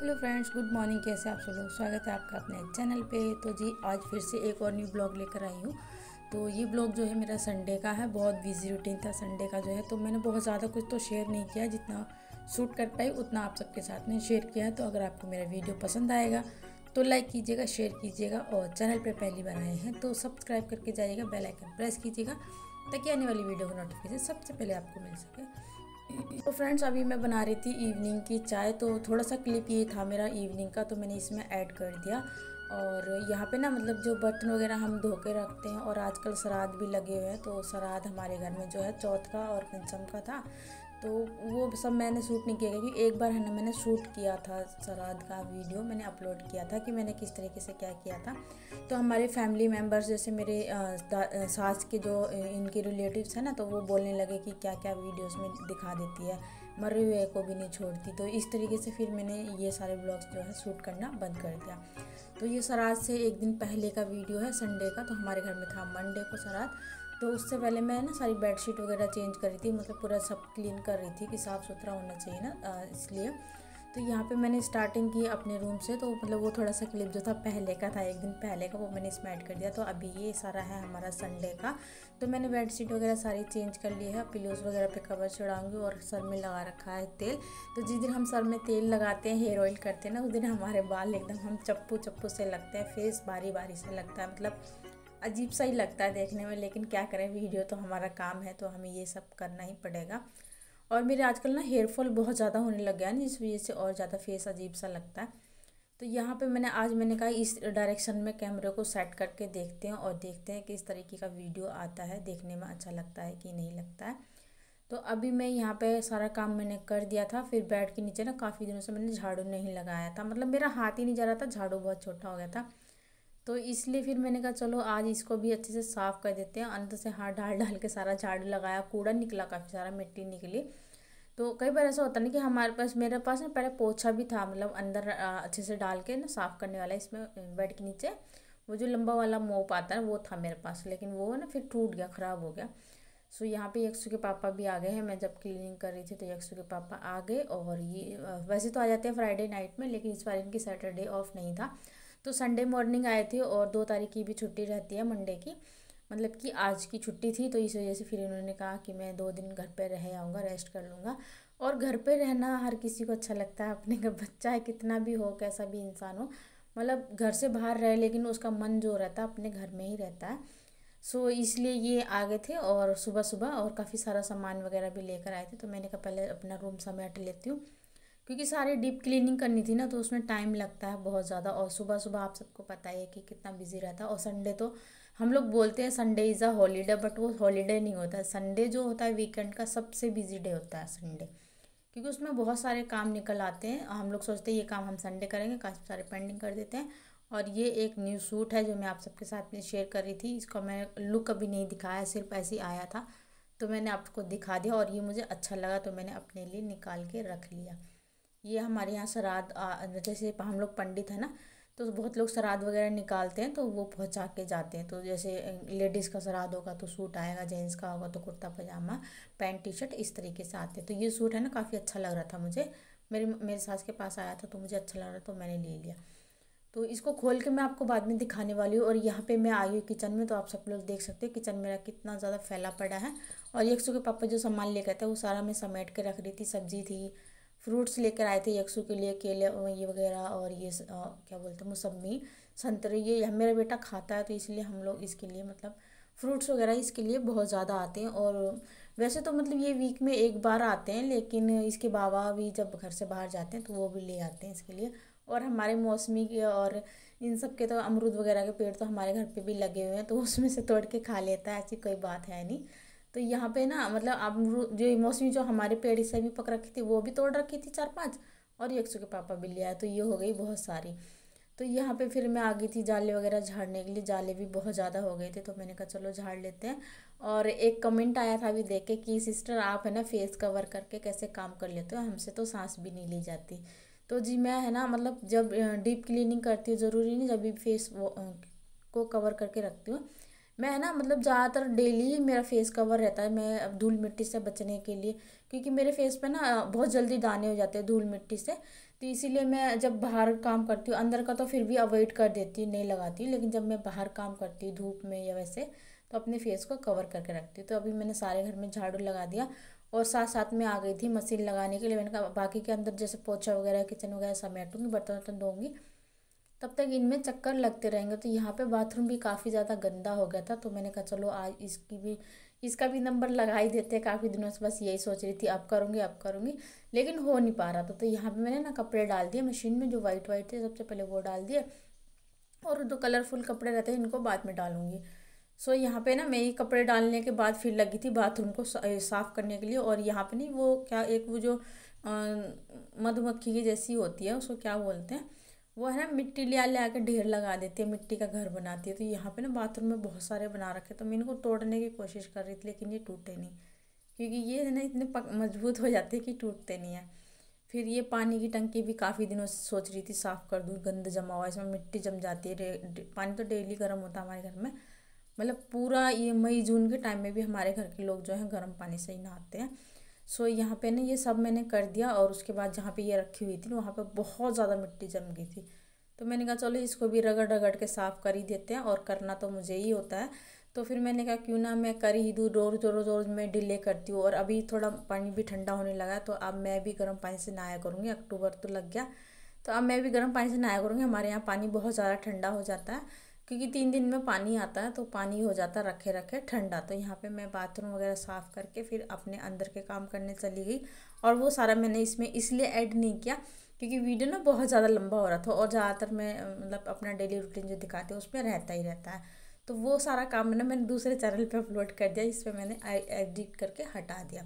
hello friends good morning कैसे आप सब लोग स्वागत है आपका अपने चैनल पे तो जी आज फिर से एक और न्यू ब्लॉग लेकर आई हूँ तो ये ब्लॉग जो है मेरा संडे का है बहुत बिजी रूटीन था संडे का जो है तो मैंने बहुत ज़्यादा कुछ तो शेयर नहीं किया जितना सूट कर पाई उतना आप सबके साथ में शेयर किया है तो अगर आपको मेरा वीडियो पसंद आएगा तो लाइक कीजिएगा शेयर कीजिएगा और चैनल पर पहली बार आए हैं तो सब्सक्राइब करके जाइएगा बेलाइकन प्रेस कीजिएगा ताकि आने वाली वीडियो का नोटिफिकेशन सबसे पहले आपको मिल सके तो फ्रेंड्स अभी मैं बना रही थी इवनिंग की चाय तो थोड़ा सा क्लिप ये था मेरा इवनिंग का तो मैंने इसमें ऐड कर दिया और यहाँ पे ना मतलब जो बर्तन वगैरह हम धो के रखते हैं और आजकल श्राद्ध भी लगे हुए हैं तो श्राद्ध हमारे घर में जो है चौथ का और पंचम का था तो वो सब मैंने शूट नहीं किया क्योंकि एक बार है ना मैंने शूट किया था सलाद का वीडियो मैंने अपलोड किया था कि मैंने किस तरीके से क्या किया था तो हमारे फैमिली मेम्बर्स जैसे मेरे सास के जो इनके रिलेटिव्स हैं ना तो वो बोलने लगे कि क्या क्या वीडियोस में दिखा देती है मरे हुए को भी नहीं छोड़ती तो इस तरीके से फिर मैंने ये सारे ब्लॉग्स जो है शूट करना बंद कर दिया तो ये सराज से एक दिन पहले का वीडियो है संडे का तो हमारे घर में था मंडे को सराज तो उससे पहले मैं ना सारी बेडशीट वगैरह चेंज कर रही थी मतलब पूरा सब क्लीन कर रही थी कि साफ़ सुथरा होना चाहिए ना इसलिए तो यहाँ पे मैंने स्टार्टिंग की अपने रूम से तो मतलब वो थोड़ा सा क्लिप जो था पहले का था एक दिन पहले का वो मैंने इसमें ऐड कर दिया तो अभी ये सारा है हमारा संडे का तो मैंने बेड शीट वगैरह सारी चेंज कर ली है पिलोज वगैरह पे कवर चढ़ाऊंगी और सर में लगा रखा है तेल तो जिस दिन हम सर में तेल लगाते हैं हेयर ऑयल करते हैं ना उस दिन हमारे बाल एकदम हम चप्पू चप्पू से लगते हैं फेस बारी बारी से लगता है मतलब अजीब सा ही लगता है देखने में लेकिन क्या करें वीडियो तो हमारा काम है तो हमें ये सब करना ही पड़ेगा और मेरे आजकल ना हेयर फॉल बहुत ज़्यादा होने लग गया ना जिस वजह से और ज़्यादा फेस अजीब सा लगता है तो यहाँ पे मैंने आज मैंने कहा इस डायरेक्शन में कैमरे को सेट करके देखते हैं और देखते हैं कि इस तरीके का वीडियो आता है देखने में अच्छा लगता है कि नहीं लगता है तो अभी मैं यहाँ पे सारा काम मैंने कर दिया था फिर बेड के नीचे ना काफ़ी दिनों से मैंने झाड़ू नहीं लगाया था मतलब मेरा हाथ ही नहीं जा रहा था झाड़ू बहुत छोटा हो गया था तो इसलिए फिर मैंने कहा चलो आज इसको भी अच्छे से साफ़ कर देते हैं अंदर से हाथ डाल डाल के सारा झाड़ू लगाया कूड़ा निकला काफ़ी सारा मिट्टी निकली तो कई बार ऐसा होता ना कि हमारे पास मेरे पास ना पहले पोछा भी था मतलब अंदर अच्छे से डाल के ना साफ़ करने वाला इसमें बेड के नीचे वो जो लंबा वाला मोप आता है वो था मेरे पास लेकिन वो ना फिर टूट गया ख़राब हो गया सो यहाँ पे यक्षु के पापा भी आ गए हैं मैं जब क्लीनिंग कर रही थी तो यक्षु के पापा आ गए और ये वैसे तो आ जाते हैं फ्राइडे नाइट में लेकिन इस बार इनकी सैटरडे ऑफ नहीं था तो संडे मॉर्निंग आए थे और दो तारीख की भी छुट्टी रहती है मंडे की मतलब कि आज की छुट्टी थी तो इस वजह से फिर उन्होंने कहा कि मैं दो दिन घर पे रह आऊँगा रेस्ट कर लूँगा और घर पे रहना हर किसी को अच्छा लगता है अपने का बच्चा है कितना भी हो कैसा भी इंसान हो मतलब घर से बाहर रहे लेकिन उसका मन जो रहता है अपने घर में ही रहता है सो so, इसलिए ये आ गए थे और सुबह सुबह और काफ़ी सारा सामान वगैरह भी लेकर आए थे तो मैंने कहा पहले अपना रूम समेट लेती हूँ क्योंकि सारे डीप क्लीनिंग करनी थी ना तो उसमें टाइम लगता है बहुत ज़्यादा और सुबह सुबह आप सबको पता ही है कि कितना बिजी रहता है और संडे तो हम लोग बोलते हैं Sunday is a holiday but वो हॉलीडे नहीं होता संडे जो होता है वीकेंड का सबसे बिजी डे होता है संडे क्योंकि उसमें बहुत सारे काम निकल आते हैं हम लोग सोचते हैं ये काम हम संडे करेंगे काफ़ी सारे पेंडिंग कर देते हैं और ये एक न्यू सूट है जो मैं आप सबके साथ में शेयर कर रही थी इसका मैं लुक अभी नहीं दिखाया सिर्फ ऐसे ही आया था तो मैंने आपको दिखा दिया और ये मुझे अच्छा लगा तो मैंने अपने लिए निकाल के रख लिया ये हमारे यहाँ श्राद्ध जैसे हम लोग पंडित है ना तो बहुत लोग श्राद्ध वगैरह निकालते हैं तो वो पहुँचा के जाते हैं तो जैसे लेडीज़ का श्राद्ध होगा तो सूट आएगा जेंट्स का होगा तो kurta pajama pant T shirt इस तरीके से आते हैं तो ये सूट है ना काफ़ी अच्छा लग रहा था मुझे मेरे मेरे सास के पास आया था तो मुझे अच्छा लग रहा तो मैंने ले लिया तो इसको खोल के मैं आपको बाद में दिखाने वाली हूँ और यहाँ पे मैं आई हूँ किचन में तो आप सब लोग देख सकते हो किचन मेरा कितना ज़्यादा फैला पड़ा है और एक सौ के पापा जो सामान लेकर थे वो सारा मैं समेट के रख रही थी सब्जी थी फ्रूट्स लेकर आए थे यक्षू के लिए केले ये वगैरह और ये आ, क्या बोलते हैं मौसमी संतरे ये मेरा बेटा खाता है तो इसलिए हम लोग इसके लिए मतलब फ्रूट्स वगैरह इसके लिए बहुत ज़्यादा आते हैं और वैसे तो मतलब ये वीक में एक बार आते हैं लेकिन इसके बाबा भी जब घर से बाहर जाते हैं तो वो भी ले आते हैं इसके लिए और हमारे मौसमी के और इन सब के तो अमरूद वगैरह के पेड़ तो हमारे घर पे भी लगे हुए हैं तो उसमें से तोड़ के खा लेता है ऐसी कोई बात है नहीं तो यहाँ पे ना मतलब आप जो मौसमी जो हमारे पेड़ से भी पक रखी थी वो भी तोड़ रखी थी चार पांच और यक्षु के पापा भी ले आए तो ये हो गई बहुत सारी तो यहाँ पे फिर मैं आ गई थी जाले वगैरह झाड़ने के लिए जाले भी बहुत ज़्यादा हो गए थे तो मैंने कहा चलो झाड़ लेते हैं और एक कमेंट आया था अभी देख के कि सिस्टर आप है ना फेस कवर करके कैसे काम कर लेते हो हमसे तो सांस भी नहीं ली जाती तो जी मैं है ना मतलब जब डीप क्लीनिंग करती हूँ ज़रूरी नहीं जब भी फेस वो को कवर करके रखती हूँ मैं है ना मतलब ज़्यादातर डेली मेरा फेस कवर रहता है मैं धूल मिट्टी से बचने के लिए क्योंकि मेरे फेस पे ना बहुत जल्दी दाने हो जाते हैं धूल मिट्टी से तो इसीलिए मैं जब बाहर काम करती हूँ अंदर का तो फिर भी अवॉइड कर देती हूँ नहीं लगाती हूँ लेकिन जब मैं बाहर काम करती हूँ धूप में या वैसे तो अपने फेस को कवर करके रखती हूँ तो अभी मैंने सारे घर में झाड़ू लगा दिया और साथ साथ में आ गई थी मशीन लगाने के लिए मैंने कहा बाकी के अंदर जैसे पोछा वगैरह किचन वगैरह समेटूँगी बर्तन वर्तन दूँगी तब तक इनमें चक्कर लगते रहेंगे तो यहाँ पे बाथरूम भी काफ़ी ज़्यादा गंदा हो गया था तो मैंने कहा चलो आज इसकी भी इसका भी नंबर लगा ही देते हैं काफ़ी दिनों से बस यही सोच रही थी अब करूँगी अब करूँगी लेकिन हो नहीं पा रहा था तो यहाँ पे मैंने ना कपड़े डाल दिए मशीन में जो वाइट वाइट थे सबसे पहले वो डाल दिए और जो कलरफुल कपड़े रहते हैं इनको बाद में डालूँगी सो यहाँ पे ना मैं ये कपड़े डालने के बाद फिर लगी थी बाथरूम को साफ़ करने के लिए और यहाँ पे नहीं वो क्या एक वो जो मधुमक्खी की जैसी होती है उसको क्या बोलते हैं वो है ना मिट्टी ले ला ढेर लगा देती है मिट्टी का घर बनाती है तो यहाँ पे ना बाथरूम में बहुत सारे बना रखे तो मैं इनको तोड़ने की कोशिश कर रही थी लेकिन ये टूटे नहीं क्योंकि ये है ना इतने पक, मजबूत हो जाते हैं कि टूटते नहीं हैं फिर ये पानी की टंकी भी काफ़ी दिनों से सोच रही थी साफ़ कर दूँ गंद जमा हुआ इसमें मिट्टी जम जाती है पानी तो डेली गर्म होता है हमारे घर में मतलब पूरा ये मई जून के टाइम में भी हमारे घर के लोग जो हैं गर्म पानी से ही नहाते हैं सो यहाँ पे ना ये सब मैंने कर दिया और उसके बाद जहाँ पे ये रखी हुई थी वहाँ पे बहुत ज़्यादा मिट्टी जम गई थी तो मैंने कहा चलो इसको भी रगड़ रगड़ के साफ़ कर ही देते हैं और करना तो मुझे ही होता है तो फिर मैंने कहा क्यों ना मैं कर ही दूँ रोज़ रोज़ रोज़ मैं डिले करती हूँ और अभी थोड़ा पानी भी ठंडा होने लगा है तो अब मैं भी गर्म पानी से नहाया करूँगी अक्टूबर तो लग गया तो अब मैं भी गर्म पानी से नहाया करूँगी हमारे यहाँ पानी बहुत ज़्यादा ठंडा हो जाता है क्योंकि तीन दिन में पानी आता है तो पानी हो जाता रखे रखे ठंडा तो यहाँ पे मैं बाथरूम वगैरह साफ़ करके फिर अपने अंदर के काम करने चली गई और वो सारा मैंने इसमें इसलिए ऐड नहीं किया क्योंकि वीडियो ना बहुत ज़्यादा लंबा हो रहा था और ज़्यादातर मैं मतलब अपना डेली रूटीन जो दिखाती हूँ उसमें रहता ही रहता है तो वो सारा काम ना मैंने दूसरे चैनल पर अपलोड कर दिया इस पर मैंने एडिट करके हटा दिया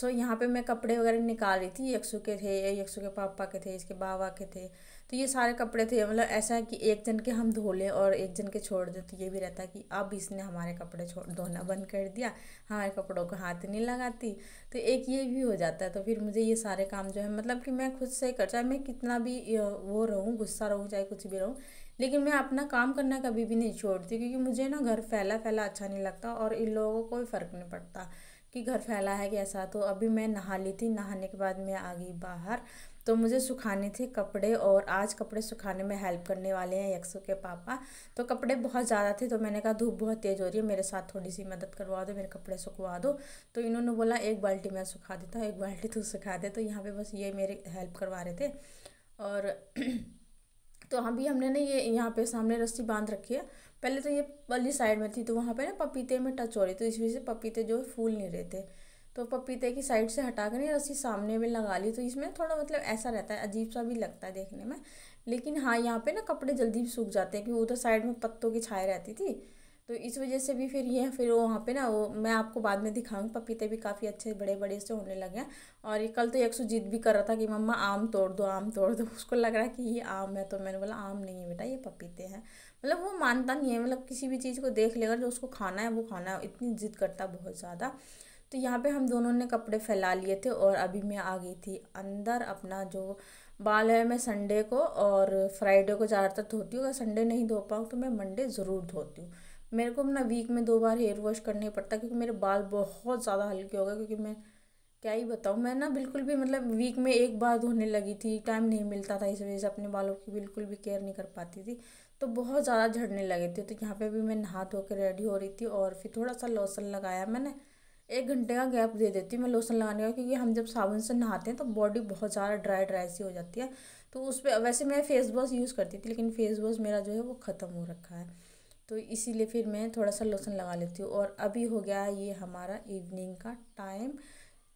सो यहाँ पर मैं कपड़े वगैरह निकाल रही थी यक्सू के थे यक्सू के पापा के थे इसके बाबा के थे तो ये सारे कपड़े थे मतलब ऐसा है कि एक जन के हम धो लें और एक जन के छोड़ दें तो ये भी रहता कि अब इसने हमारे कपड़े छोड़ धोना बंद कर दिया हमारे कपड़ों को हाथ नहीं लगाती तो एक ये भी हो जाता है तो फिर मुझे ये सारे काम जो है मतलब कि मैं खुद से कर चाहे मैं कितना भी वो रहूँ गुस्सा रहूँ चाहे कुछ भी रहूँ लेकिन मैं अपना काम करना कभी भी नहीं छोड़ती क्योंकि मुझे ना घर फैला फैला अच्छा नहीं लगता और इन लोगों को कोई फ़र्क नहीं पड़ता कि घर फैला है कैसा तो अभी मैं नहा ली थी नहाने के बाद मैं आ गई बाहर तो मुझे सुखाने थे कपड़े और आज कपड़े सुखाने में हेल्प करने वाले हैं यक्सू के पापा तो कपड़े बहुत ज़्यादा थे तो मैंने कहा धूप बहुत तेज़ हो रही है मेरे साथ थोड़ी सी मदद करवा दो मेरे कपड़े सुखवा दो तो इन्होंने बोला एक बाल्टी मैं सुखा देता हूँ एक बाल्टी तू सुखा दे तो यहाँ पर बस ये मेरे हेल्प करवा रहे थे और तो अभी हमने ना ये यहाँ पे सामने रस्सी बांध रखी है पहले तो ये वाली साइड में थी तो वहाँ पे ना पपीते में टच हो रही थी तो इस वजह से पपीते जो फूल नहीं रहे थे तो पपीते की साइड से हटा कर रस्सी सामने में लगा ली तो इसमें थोड़ा मतलब ऐसा रहता है अजीब सा भी लगता है देखने में लेकिन हाँ यहाँ पे ना कपड़े जल्दी सूख जाते हैं क्योंकि उधर साइड में पत्तों की छाए रहती थी तो इस वजह से भी फिर ये फिर वहाँ पे ना वो मैं आपको बाद में दिखाऊंगी पपीते भी काफ़ी अच्छे बड़े बड़े से होने लगे हैं और ये कल तो एक जिद भी कर रहा था कि मम्मा आम तोड़ दो आम तोड़ दो उसको लग रहा है कि ये आम है तो मैंने बोला आम नहीं है बेटा ये पपीते हैं मतलब वो मानता नहीं है मतलब किसी भी चीज़ को देख लेगा जो उसको खाना है वो खाना है इतनी जिद करता बहुत ज़्यादा तो यहाँ पे हम दोनों ने कपड़े फैला लिए थे और अभी मैं आ गई थी अंदर अपना जो बाल है मैं संडे को और फ्राइडे को ज़्यादातर धोती हूँ अगर संडे नहीं धो पाऊँ तो मैं मंडे ज़रूर धोती हूँ मेरे को अपना वीक में दो बार हेयर वॉश करना ही पड़ता क्योंकि मेरे बाल बहुत ज़्यादा हल्के हो गए क्योंकि मैं क्या ही बताऊँ मैं ना बिल्कुल भी मतलब वीक में एक बार धोने लगी थी टाइम नहीं मिलता था इस वजह से अपने बालों की बिल्कुल भी केयर नहीं कर पाती थी तो बहुत ज़्यादा झड़ने लगे थे तो यहाँ पे भी मैं नहा धो के रेडी हो रही थी और फिर थोड़ा सा लोसन लगाया मैंने एक घंटे का गैप दे देती हूँ मैं लोशन लगाने का क्योंकि हम जब साबुन से नहाते हैं तो बॉडी बहुत ज़्यादा ड्राई ड्राई सी हो जाती है तो उस पर वैसे मैं फेस वॉश यूज़ करती थी लेकिन फेस वॉश मेरा जो है वो ख़त्म हो रखा है तो इसीलिए फिर मैं थोड़ा सा लोशन लगा लेती हूँ और अभी हो गया है ये हमारा इवनिंग का टाइम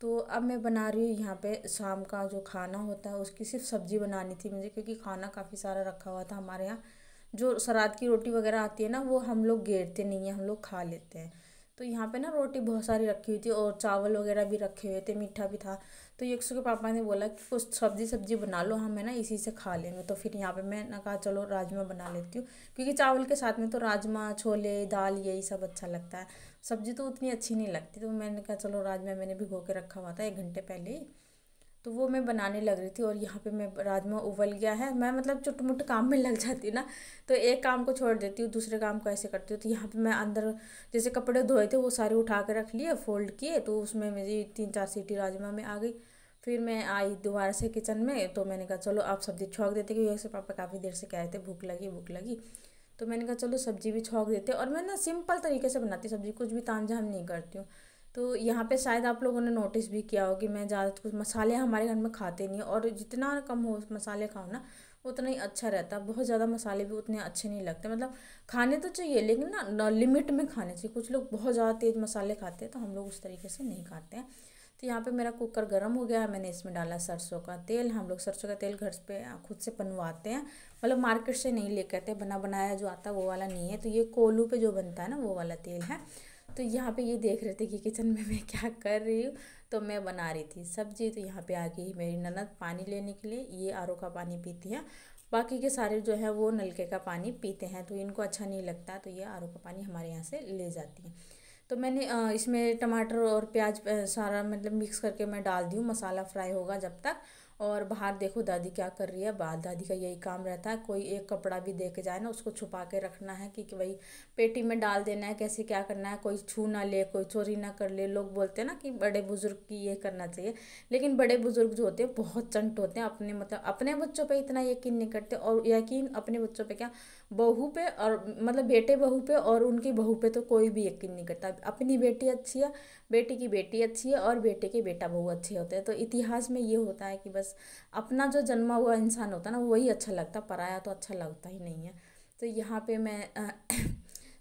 तो अब मैं बना रही हूँ यहाँ पे शाम का जो खाना होता है उसकी सिर्फ सब्ज़ी बनानी थी मुझे क्योंकि खाना काफ़ी सारा रखा हुआ था हमारे यहाँ जो सराद की रोटी वगैरह आती है ना वो हम लोग गेरते नहीं हैं हम लोग खा लेते हैं तो यहाँ पे ना रोटी बहुत सारी रखी हुई थी और चावल वगैरह भी रखे हुए थे मीठा भी था तो यक्षु के पापा ने बोला कि कुछ सब्जी सब्जी बना लो हम है ना इसी से खा लेंगे तो फिर यहाँ पे मैं ना कहा चलो राजमा बना लेती हूँ क्योंकि चावल के साथ में तो राजमा छोले दाल यही सब अच्छा लगता है सब्जी तो उतनी अच्छी नहीं लगती तो मैंने कहा चलो राजमा मैंने भिगो के रखा हुआ था एक घंटे पहले ही तो वो मैं बनाने लग रही थी और यहाँ पे मैं राजमा उबल गया है मैं मतलब मोटे काम में लग जाती हूँ ना तो एक काम को छोड़ देती हूँ दूसरे काम को ऐसे करती हूँ तो यहाँ पे मैं अंदर जैसे कपड़े धोए थे वो सारे उठा के रख लिए फोल्ड किए तो उसमें मेरी तीन चार सीटी राजमा में आ गई फिर मैं आई दोबारा से किचन में तो मैंने कहा चलो आप सब्ज़ी छोंक देते क्योंकि से पापा काफ़ी देर से कह रहे थे भूख लगी भूख लगी तो मैंने कहा चलो सब्ज़ी भी छोंक देते और मैं ना सिंपल तरीके से बनाती सब्ज़ी कुछ भी तामझाम नहीं करती हूँ तो यहाँ पे शायद आप लोगों ने नोटिस भी किया हो कि मैं ज़्यादा तो कुछ मसाले हमारे घर में खाते नहीं और जितना कम हो मसाले खाओ ना उतना ही अच्छा रहता है बहुत ज़्यादा मसाले भी उतने अच्छे नहीं लगते मतलब खाने तो चाहिए लेकिन ना, ना लिमिट में खाने चाहिए कुछ लोग बहुत ज़्यादा तेज़ मसाले खाते हैं तो हम लोग उस तरीके से नहीं खाते हैं तो यहाँ पे मेरा कुकर गर्म हो गया है मैंने इसमें डाला सरसों का तेल हम लोग सरसों का तेल घर पे खुद से बनवाते हैं मतलब मार्केट से नहीं लेके आते बना बनाया जो आता है वो वाला नहीं है तो ये कोलू पे जो बनता है ना वो वाला तेल है तो यहाँ पे ये देख रहे थे कि किचन में मैं क्या कर रही हूँ तो मैं बना रही थी सब्जी तो यहाँ पे आ गई मेरी ननद पानी लेने के लिए ये आर का पानी पीती है बाकी के सारे जो हैं वो नलके का पानी पीते हैं तो इनको अच्छा नहीं लगता तो ये आर का पानी हमारे यहाँ से ले जाती हैं तो मैंने इसमें टमाटर और प्याज सारा मतलब मिक्स करके मैं डाल दी हूँ मसाला फ्राई होगा जब तक और बाहर देखो दादी क्या कर रही है बाहर दादी का यही काम रहता है कोई एक कपड़ा भी दे के जाए ना उसको छुपा के रखना है कि, कि भाई पेटी में डाल देना है कैसे क्या करना है कोई छू ना ले कोई चोरी ना कर ले लोग बोलते हैं ना कि बड़े बुज़ुर्ग की ये करना चाहिए लेकिन बड़े बुज़ुर्ग जो होते हैं बहुत चंट होते हैं अपने मतलब अपने बच्चों पर इतना यकीन नहीं करते और यकीन अपने बच्चों पर क्या बहू पे और मतलब बेटे बहू पे और उनकी बहू पे तो कोई भी यकीन नहीं करता अपनी बेटी अच्छी है बेटी की बेटी अच्छी है और बेटे के बेटा बहू अच्छे होते हैं तो इतिहास में ये होता है कि बस अपना जो जन्मा हुआ इंसान होता है ना वही अच्छा लगता पराया तो अच्छा लगता ही नहीं है तो यहाँ पर मैं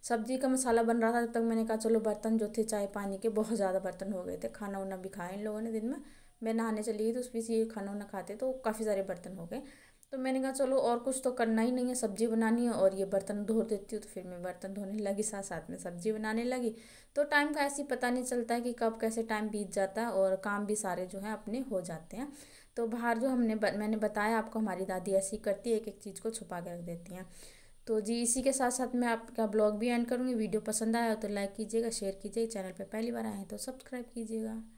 सब्जी का मसाला बन रहा था तब तक मैंने कहा चलो बर्तन जो थे चाय पानी के बहुत ज़्यादा बर्तन हो गए थे खाना उना भी खाया इन लोगों ने दिन में मैं नहाने चली गई तो उस बीच ये खाना वाना खाते तो काफ़ी सारे बर्तन हो गए तो मैंने कहा चलो और कुछ तो करना ही नहीं है सब्ज़ी बनानी है और ये बर्तन धो देती हूँ तो फिर मैं बर्तन धोने लगी साथ साथ में सब्ज़ी बनाने लगी तो टाइम का ऐसे पता नहीं चलता है कि कब कैसे टाइम बीत जाता है और काम भी सारे जो है अपने हो जाते हैं तो बाहर जो हमने ब, मैंने बताया आपको हमारी दादी ऐसी करती है एक एक चीज़ को छुपा के रख देती हैं तो जी इसी के साथ साथ मैं आपका ब्लॉग भी एंड करूँगी वीडियो पसंद आया तो लाइक कीजिएगा शेयर कीजिएगा चैनल पर पहली बार आए हैं तो सब्सक्राइब कीजिएगा